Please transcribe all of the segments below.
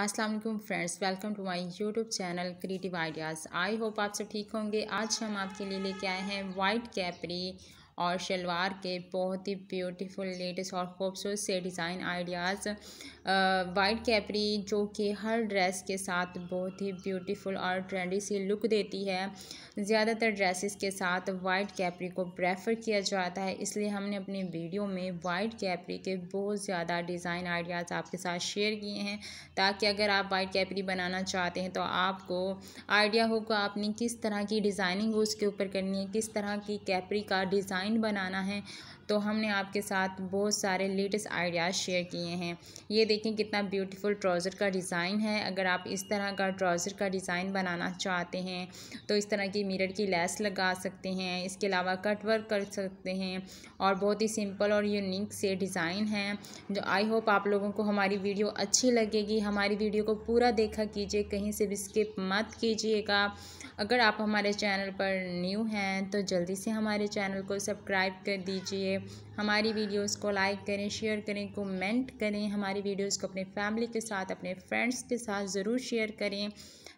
अस्सलाम वालेकुम friends welcome to my YouTube channel creative ideas I hope आप सब ठीक होंगे आज हम आपके लिए लेके आए हैं वाइट कैपरी और शलवार के बहुत ही ब्यूटीफुल लेटेस्ट और खूबसूरत से डिज़ाइन आइडियाज़ वाइट कैपरी जो कि हर ड्रेस के साथ बहुत ही ब्यूटीफुल और ट्रेंडी सी लुक देती है ज़्यादातर ड्रेसेस के साथ वाइट कैपरी को प्रेफर किया जाता है इसलिए हमने अपने वीडियो में वाइट कैपरी के बहुत ज़्यादा डिज़ाइन आइडियाज़ आपके साथ शेयर किए हैं ताकि अगर आप वाइट कैपरी बनाना चाहते हैं तो आपको आइडिया होगा आपने किस तरह की डिज़ाइनिंग उसके ऊपर करनी है किस तरह की कैपरी का डिज़ाइन डिज़ाइन बनाना है तो हमने आपके साथ बहुत सारे लेटेस्ट आइडियाज़ शेयर किए हैं ये देखें कितना ब्यूटीफुल ट्राउज़र का डिज़ाइन है अगर आप इस तरह का ट्राउज़र का डिज़ाइन बनाना चाहते हैं तो इस तरह की मिरर की लेस लगा सकते हैं इसके अलावा कट वर्क कर सकते हैं और बहुत ही सिंपल और यूनिक से डिज़ाइन है जो आई होप आप लोगों को हमारी वीडियो अच्छी लगेगी हमारी वीडियो को पूरा देखा कीजिए कहीं से भी स्किप मत कीजिएगा अगर आप हमारे चैनल पर न्यू हैं तो जल्दी से हमारे चैनल को सब्सक्राइब कर दीजिए हमारी वीडियोस को लाइक करें शेयर करें कमेंट करें हमारी वीडियोस को अपने फैमिली के साथ अपने फ्रेंड्स के साथ ज़रूर शेयर करें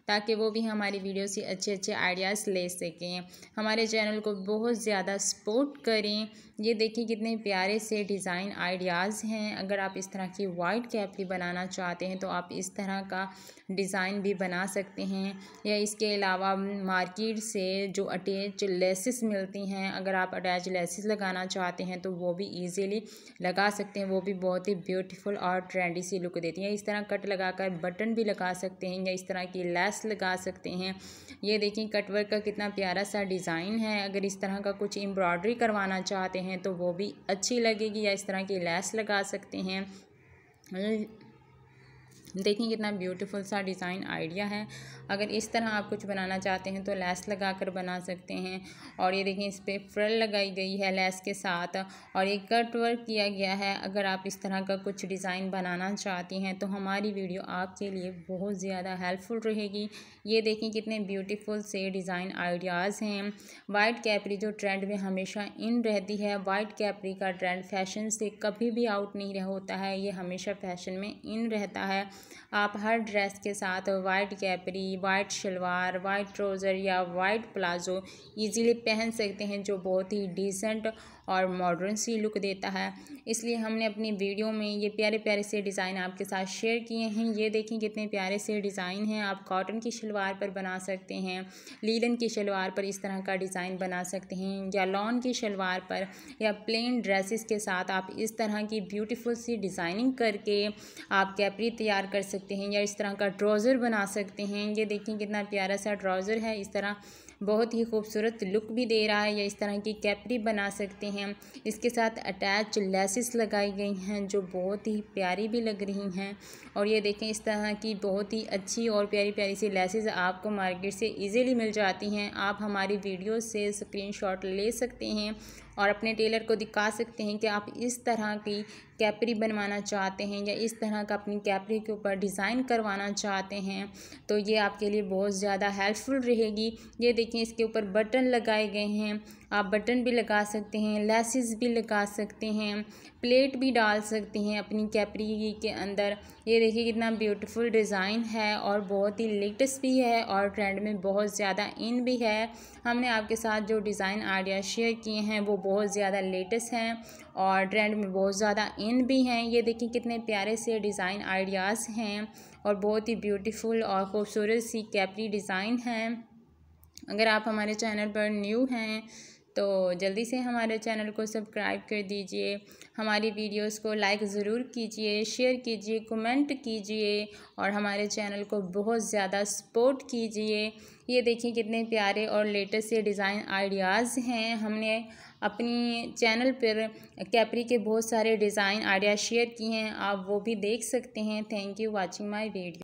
ताकि वो भी हमारी वीडियो से अच्छे अच्छे आइडियाज़ ले सकें हमारे चैनल को बहुत ज़्यादा सपोर्ट करें ये देखिए कितने प्यारे से डिज़ाइन आइडियाज़ हैं अगर आप इस तरह की वाइट भी बनाना चाहते हैं तो आप इस तरह का डिज़ाइन भी बना सकते हैं या इसके अलावा मार्केट से जो अटैच लेसिस मिलती हैं अगर आप अटैच लेसेस लगाना चाहते हैं तो वो भी ईजीली लगा सकते हैं वो भी बहुत ही ब्यूटीफुल और ट्रेंडी सी लुक देती हैं इस तरह कट लगाकर बटन भी लगा सकते हैं या इस तरह की लेस लेस लगा सकते हैं ये देखें कटवर्क का कितना प्यारा सा डिज़ाइन है अगर इस तरह का कुछ एम्ब्रॉयडरी करवाना चाहते हैं तो वो भी अच्छी लगेगी या इस तरह की लेस लगा सकते हैं देखिए कितना ब्यूटीफुल सा डिज़ाइन आइडिया है अगर इस तरह आप कुछ बनाना चाहते हैं तो लैस लगा कर बना सकते हैं और ये देखिए इस पर फ्रल लगाई गई है लेस के साथ और ये कट वर्क किया गया है अगर आप इस तरह का कुछ डिज़ाइन बनाना चाहती हैं तो हमारी वीडियो आपके लिए बहुत ज़्यादा हेल्पफुल रहेगी ये देखें कितने ब्यूटीफुल से डिज़ाइन आइडियाज़ हैं वाइट कैपरी जो ट्रेंड में हमेशा इन रहती है वाइट कैपरी का ट्रेंड फैशन से कभी भी आउट नहीं होता है ये हमेशा फैशन में इन रहता है आप हर ड्रेस के साथ वाइट कैपरी वाइट शलवार वाइट ट्राउज़र या वाइट प्लाज़ो इजीली पहन सकते हैं जो बहुत ही डिसेंट और मॉडर्न सी लुक देता है इसलिए हमने अपनी वीडियो में ये प्यारे प्यारे से डिज़ाइन आपके साथ शेयर किए हैं ये देखें कितने प्यारे से डिज़ाइन हैं आप कॉटन की शलवार पर बना सकते हैं लीलन की शलवार पर इस तरह का डिज़ाइन बना सकते हैं या लॉन की शलवार पर या प्लेन ड्रेसेस के साथ आप इस तरह की ब्यूटीफुल सी डिज़ाइनिंग करके आप कैपरी तैयार कर सकते हैं या इस तरह का ट्राउज़र बना सकते हैं ये देखें कितना प्यारा सा ट्राउज़र है इस तरह बहुत ही खूबसूरत लुक भी दे रहा है या इस तरह की कैपरी बना सकते हैं इसके साथ अटैच लेसिस लगाई गई हैं जो बहुत ही प्यारी भी लग रही हैं और ये देखें इस तरह की बहुत ही अच्छी और प्यारी प्यारी सी लेसिस आपको मार्केट से इजीली मिल जाती हैं आप हमारी वीडियो से स्क्रीनशॉट ले सकते हैं और अपने टेलर को दिखा सकते हैं कि आप इस तरह की कैपरी बनवाना चाहते हैं या इस तरह का अपनी कैपरी के ऊपर डिज़ाइन करवाना चाहते हैं तो ये आपके लिए बहुत ज़्यादा हेल्पफुल रहेगी ये देखिए इसके ऊपर बटन लगाए गए हैं आप बटन भी लगा सकते हैं लेसिस भी लगा सकते हैं प्लेट भी डाल सकते हैं अपनी कैपरी के अंदर ये देखिए कितना ब्यूटीफुल डिज़ाइन है और बहुत ही लेटेस्ट भी है और ट्रेंड में बहुत ज़्यादा इन भी है हमने आपके साथ जो डिज़ाइन आइडिया शेयर किए हैं वो बहुत ज़्यादा लेटेस्ट हैं और ट्रेंड में बहुत ज़्यादा इन भी हैं ये देखिए कितने प्यारे से डिज़ाइन आइडियाज़ हैं और बहुत ही ब्यूटीफुल और ख़ूबसूरत सी कैपरी डिज़ाइन है अगर आप हमारे चैनल पर न्यू हैं तो जल्दी से हमारे चैनल को सब्सक्राइब कर दीजिए हमारी वीडियोस को लाइक ज़रूर कीजिए शेयर कीजिए कमेंट कीजिए और हमारे चैनल को बहुत ज़्यादा सपोर्ट कीजिए ये देखिए कितने प्यारे और लेटेस्ट से डिज़ाइन आइडियाज़ हैं हमने अपनी चैनल पर कैपरी के बहुत सारे डिज़ाइन आइडिया शेयर किए हैं आप वो भी देख सकते हैं thank you watching my video